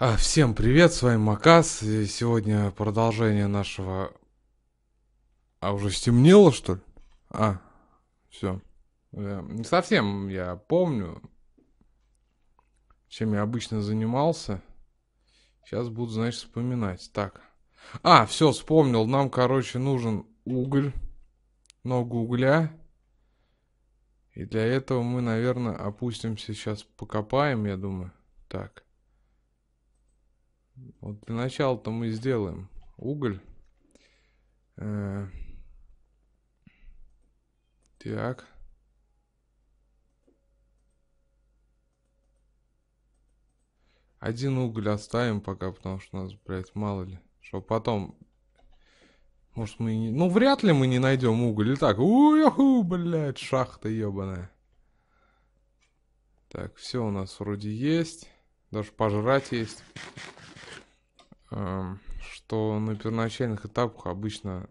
А, всем привет, с вами Макас, и сегодня продолжение нашего... А уже стемнело, что ли? А, все. Э, не совсем я помню, чем я обычно занимался. Сейчас буду, значит, вспоминать. Так. А, все, вспомнил. Нам, короче, нужен уголь. Много угля. И для этого мы, наверное, опустимся сейчас, покопаем, я думаю. Так. Вот для начала-то мы сделаем уголь. Э -э так. Один уголь оставим пока, потому что у нас, блядь, мало ли. Что потом... Может, мы не... Ну, вряд ли мы не найдем уголь. И так, уеху, блядь, шахта ебаная. Так, все у нас вроде есть. Даже пожрать есть что на первоначальных этапах обычно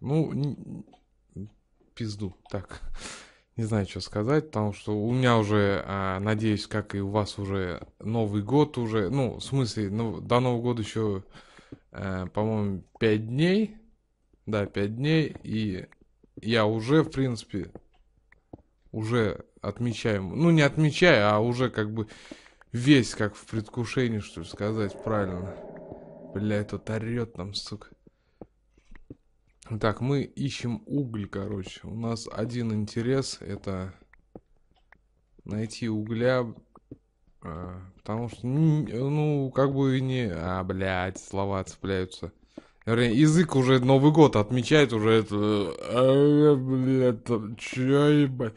ну, пизду, так, не знаю, что сказать, потому что у меня уже, а, надеюсь, как и у вас уже Новый год уже, ну, в смысле, ну, до Нового года еще, э, по-моему, 5 дней, да, 5 дней, и я уже, в принципе, уже отмечаю, ну, не отмечаю, а уже как бы весь как в предвкушении, что ли, сказать правильно. Бля, этот орет нам, сука. Так, мы ищем уголь, короче. У нас один интерес, это найти угля, а, потому что, ну, как бы не... А, блядь, слова цепляются. Вернее, язык уже Новый год отмечает уже это... А, блядь, чё ебать?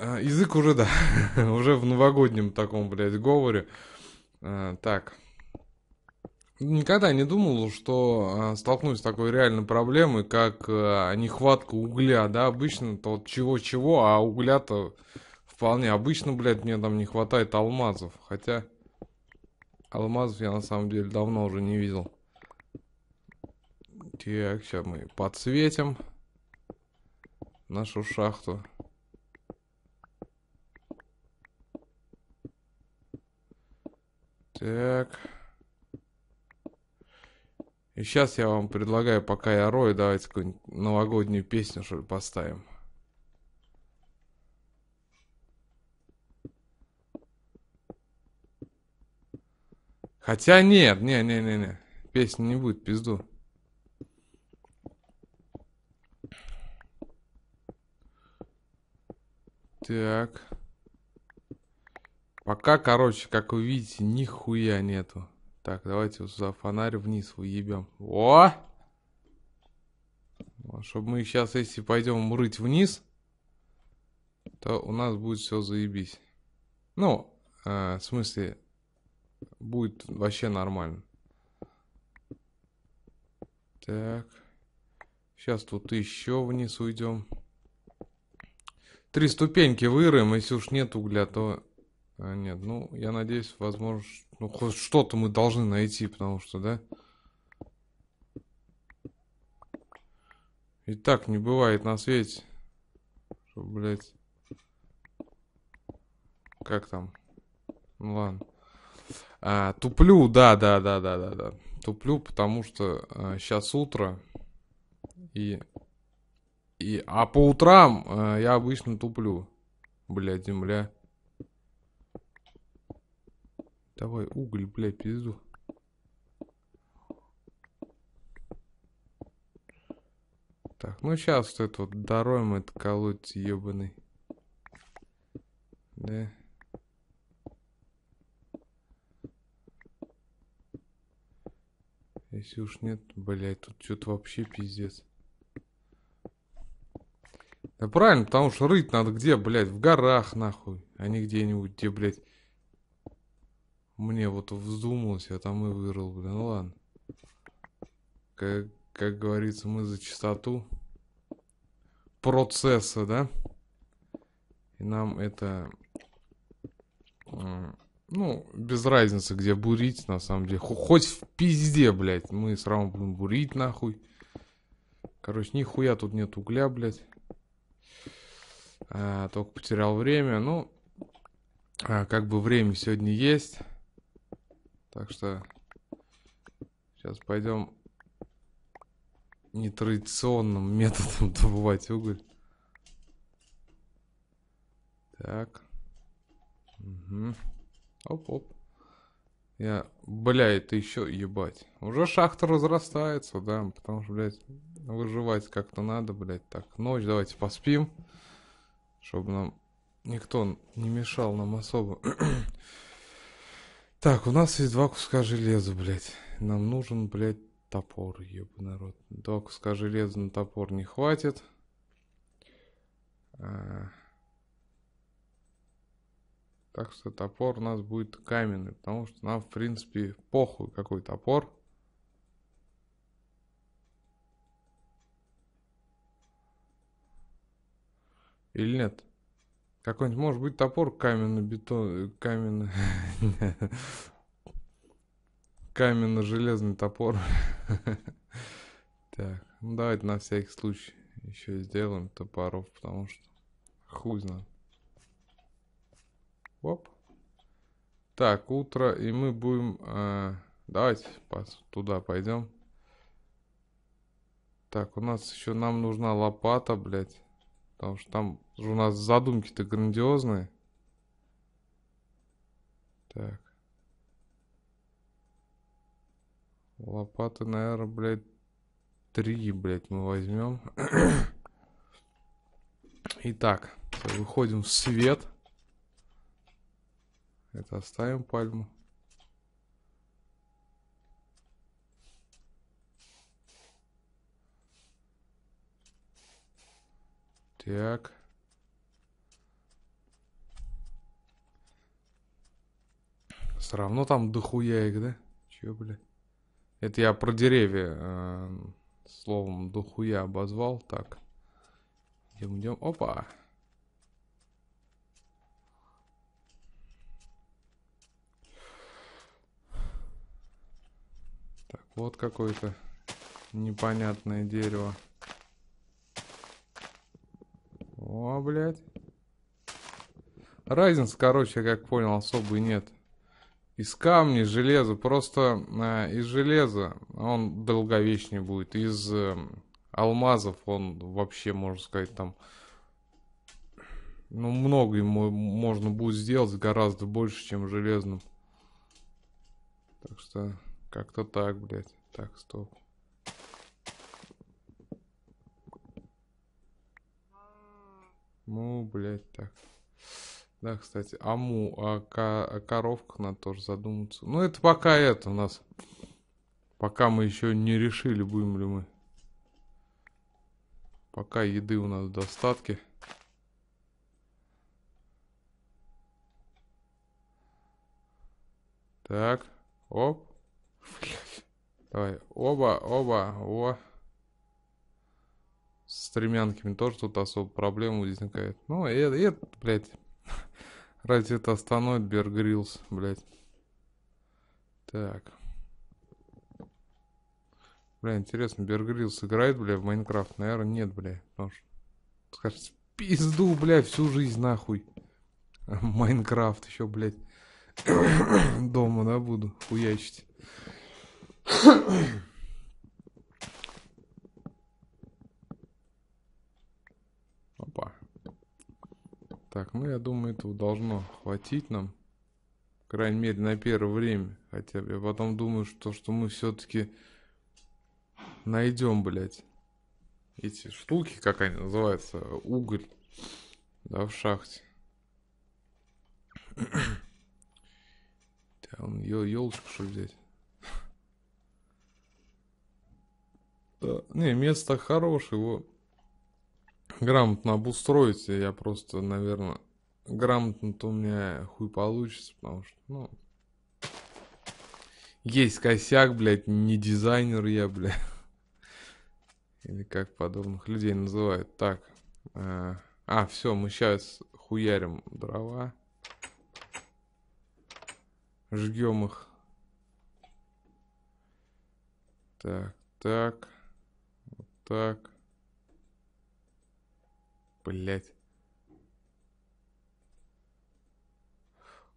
А, язык уже, да, уже в новогоднем таком, блядь, говоре. А, так. Никогда не думал, что а, столкнусь с такой реальной проблемой, как э, нехватка угля, да, обычно-то чего-чего, а угля-то вполне обычно, блядь, мне там не хватает алмазов, хотя алмазов я на самом деле давно уже не видел. Так, сейчас мы подсветим нашу шахту. Так. И сейчас я вам предлагаю, пока я рою, давайте какую-нибудь новогоднюю песню, что ли, поставим. Хотя нет, не, не, не, не. Песня не будет, пизду. Так. Пока, короче, как вы видите, нихуя нету. Так, давайте вот за фонарь вниз выебем. О! А Чтобы мы сейчас, если пойдем рыть вниз, то у нас будет все заебись. Ну, э, в смысле, будет вообще нормально. Так. Сейчас тут еще вниз уйдем. Три ступеньки вырым, Если уж нет угля, то а, нет, ну, я надеюсь, возможно, ну, хоть что-то мы должны найти, потому что, да? И так не бывает на свете. Что, блядь. Как там? Ну, ладно. А, туплю, да, да, да, да, да, да. Туплю, потому что а, сейчас утро. И... и... А по утрам а, я обычно туплю. Блядь, земля. Давай уголь, бля, пизду. Так, ну сейчас вот это вот даром это колоть ебаный. Да. Если уж нет, блядь, тут что-то вообще пиздец. Да правильно, потому что рыть надо где, блядь, в горах, нахуй, а не где-нибудь, где, блядь, мне вот вздумалось, я там и вырыл, блин, ну ладно. Как, как говорится, мы за чистоту процесса, да? И нам это... А, ну, без разницы, где бурить, на самом деле. Хоть в пизде, блядь. Мы с будем бурить, нахуй. Короче, нихуя тут нет угля, блядь. А, только потерял время. Ну, а, как бы время сегодня есть. Так что сейчас пойдем нетрадиционным методом добывать уголь. Так. Угу. Оп-оп. Я, бля, это еще ебать. Уже шахта разрастается, да, потому что, блядь, выживать как-то надо, блядь. Так, ночь, давайте поспим, чтобы нам никто не мешал нам особо. Так, у нас есть два куска железа, блядь. Нам нужен, блядь, топор, ебаный народ. Два куска железа на топор не хватит. А... Так что топор у нас будет каменный, потому что нам, в принципе, похуй какой топор. Или нет? Какой-нибудь, может быть, топор каменно-бетон... каменно... Э, каменно-железный топор. Так, ну давайте на всякий случай еще сделаем топоров, потому что хуй знает. Оп. Так, утро, и мы будем... Э, давайте туда пойдем. Так, у нас еще нам нужна лопата, блядь. Потому что там у нас задумки-то грандиозные. Так. Лопаты, наверное, блядь, три, блядь, мы возьмем. Итак, выходим в свет. Это оставим пальму. Так. Все равно там дохуя их, да? Че, блядь? Это я про деревья э, словом дохуя обозвал. Так. Идем, идем. Опа. Так, вот какое-то непонятное дерево. О, блядь. Разницы, короче, как понял, особой нет. Из камня, из железа. Просто э, из железа он долговечнее будет. Из э, алмазов он вообще, можно сказать, там... Ну, много ему можно будет сделать, гораздо больше, чем железным. Так что, как-то так, блядь. Так, стоп. Ну, блядь, так. Да, кстати, аму, о, а ко о а коровках надо тоже задуматься. Ну, это пока это у нас. Пока мы еще не решили, будем ли мы. Пока еды у нас в достатке. Так, оп. Давай, оба, оба, о стремянками тоже тут особо проблем возникает. Ну, и это, это, блядь, ради это остановит Bear Grylls, блядь. Так. Бля, интересно, Bear играет, бля, в Майнкрафт? Наверное, нет, бля. Потому что, скажете, пизду, бля, всю жизнь нахуй. Майнкрафт еще, блядь, дома, да, буду хуячить. Так, ну я думаю, этого должно хватить нам. крайней мере, на первое время хотя Я потом думаю, что, что мы все-таки найдем, блядь, эти штуки, как они называются, уголь, да, в шахте. Там елочку что ли взять? Да, не, место хорошее, его грамотно обустроить, я просто, наверное, грамотно-то у меня хуй получится, потому что, ну, есть косяк, блядь, не дизайнер я, блядь. Или как подобных людей называют. Так. Э, а, а все, мы сейчас хуярим дрова. Жгем их. Так, так. Вот так. Блять.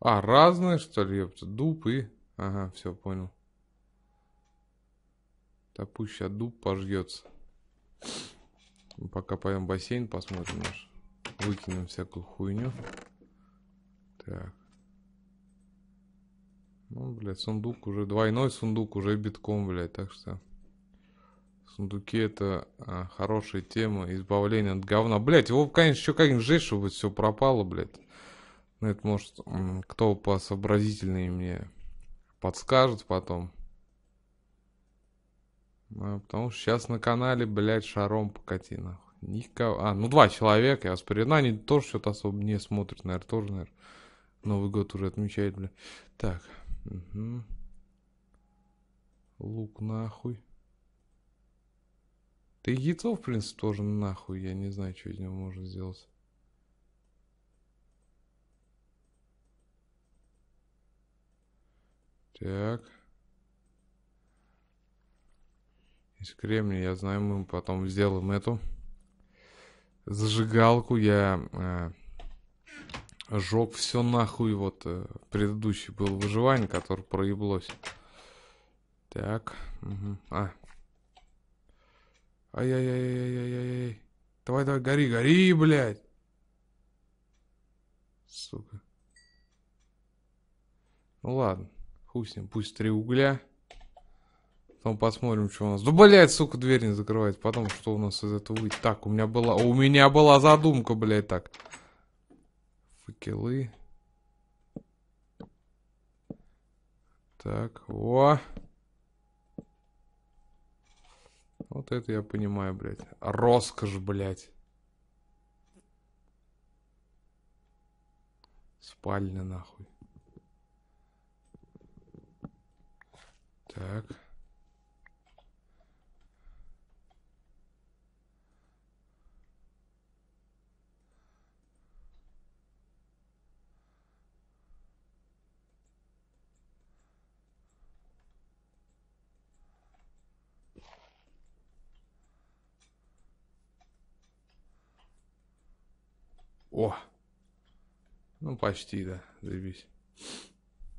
А, разные, что ли, ёпта? Дуб и... Ага, все, понял. Да пусть сейчас дуб пожьется. Пока поем бассейн, посмотрим наш. Выкинем всякую хуйню. Так. Ну, блядь, сундук уже... Двойной сундук уже битком, блядь, так что... Сундуки это а, хорошая тема. Избавление от говна. Блять, его, конечно, еще как-нибудь жесть, чтобы все пропало, блять. Ну, это может кто посообразительнее мне подскажет потом. А, потому что сейчас на канале, блядь, шаром покати, нахуй. Никого. А, ну два человека, я вспоминаю. Ну, они тоже что-то особо не смотрят, наверное, тоже, наверное. Новый год уже отмечает, блядь. Так. Угу. Лук нахуй. Да яйцо, в принципе, тоже нахуй. Я не знаю, что из него можно сделать. Так. Из кремния, я знаю, мы потом сделаем эту зажигалку. Я э, жег все нахуй. Вот э, предыдущий был выживание, который проеблось. Так. Угу. А, Ай-яй-яй-яй-яй-яй. Давай, давай, гори, гори, блядь. Сука. Ну ладно, хуй с ним, пусть три угля. Потом посмотрим, что у нас. Да, блядь, сука, дверь не закрывает. Потом, что у нас из этого выйдет. Так, у меня была... У меня была задумка, блядь, так. Факелы. Так, о. Вот это я понимаю, блядь. Роскошь, блядь. Спальня, нахуй. Так. О! Ну, почти, да. Заебись.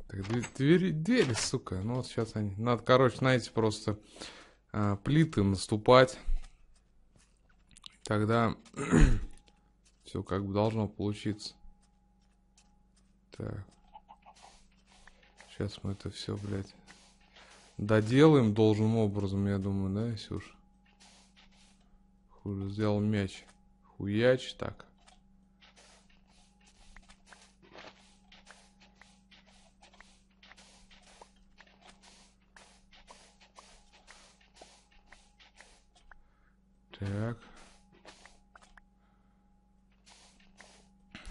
Так, двери, двери, сука. Ну, вот сейчас они... Надо, короче, знаете, просто э, плиты наступать. Тогда все как бы должно получиться. Так. Сейчас мы это все, блядь, доделаем должным образом, я думаю, да, Сюш? Хуже сделал мяч. Хуяч, так.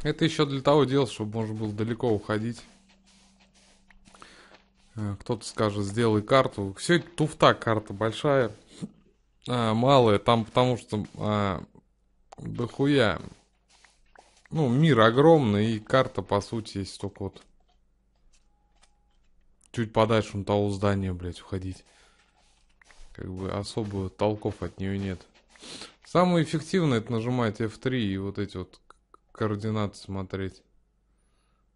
Это еще для того делал, чтобы можно было далеко уходить. Э, кто-то скажет, сделай карту. Все это туфта, карта большая, а, малая. Там потому что а, дохуя. Ну, мир огромный, и карта, по сути, есть только вот чуть подальше на того здания, блядь, уходить. Как бы особо толков от нее нет. Самое эффективное это нажимать F3 и вот эти вот координаты смотреть.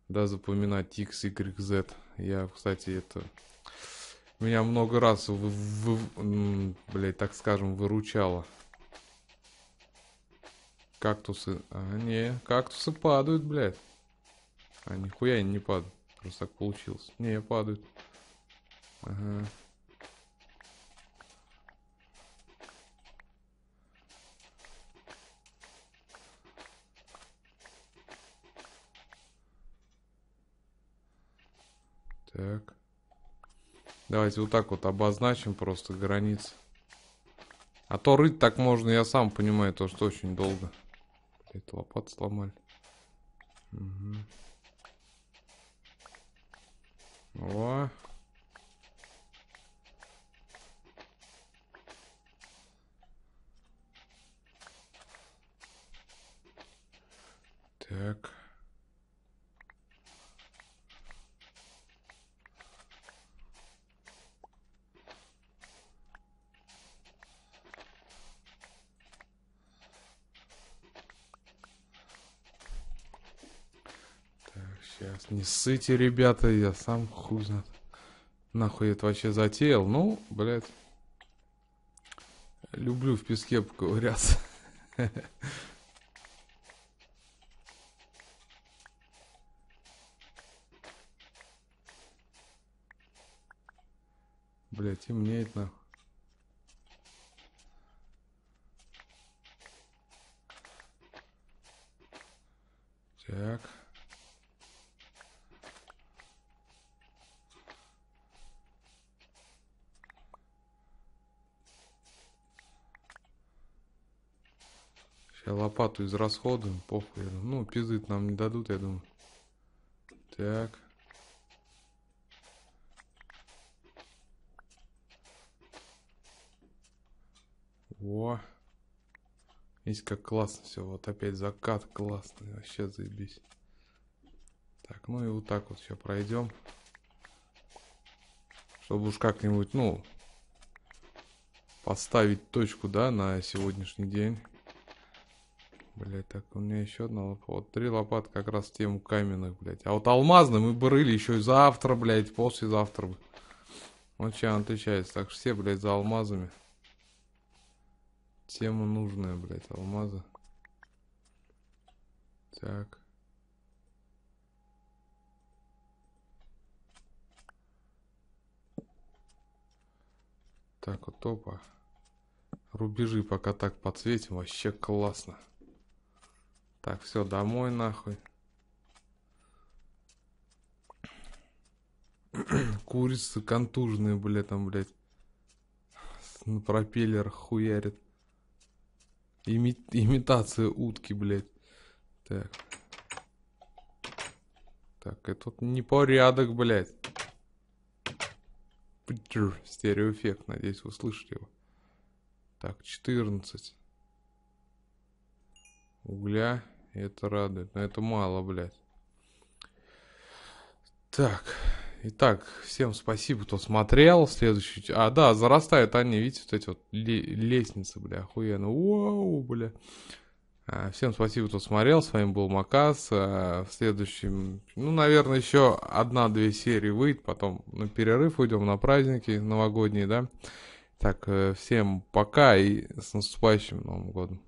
Да, запоминать X, Y, Z. Я, кстати, это... Меня много раз, вы, вы, блядь, так скажем, выручало. Кактусы... А, не, кактусы падают, блядь. А, нихуя они не падают. Просто так получилось. Не, падают. Ага. Так. Давайте вот так вот обозначим просто границы. А то рыть так можно, я сам понимаю, то что очень долго. Это лопат сломали. Угу. О. Так. Сейчас, не ссыте, ребята, я сам хуй знает. Нахуй это вообще затеял? Ну, блядь. Люблю в песке поковыряться. Блядь, темнеет нахуй. Так. Я лопату израсходуем, похуй. Ну, пиздыть нам не дадут, я думаю. Так. О, Видите, как классно все. Вот опять закат классный. Вообще заебись. Так, ну и вот так вот все пройдем. Чтобы уж как-нибудь, ну, поставить точку, да, на сегодняшний день. Блять, так у меня еще одна лопатка. Вот три лопаты как раз в тему каменных, блять. А вот алмазные мы брыли еще и завтра, блять, послезавтра. Вот чем отличается. Так что все, блять, за алмазами. Тема нужная, блять, алмазы. Так. Так, вот топа. Рубежи пока так подсветим, вообще классно. Так, все, домой нахуй. Курицы контужные, бля, там, блядь. На пропеллер хуярит. Ими... Имитация утки, блядь. Так. Так, это вот непорядок, блядь. Стереоэффект, надеюсь, вы слышите его. Так, 14. Угля. И это радует. Но это мало, блядь. Так. Итак, всем спасибо, кто смотрел. Следующий... А, да, зарастают они, видите, вот эти вот лестницы, бля, охуенно. Вау, бля. А, всем спасибо, кто смотрел. С вами был Макас. А, в следующем, ну, наверное, еще одна-две серии выйдет. Потом на перерыв уйдем на праздники новогодние, да. Так, э, всем пока и с наступающим Новым годом.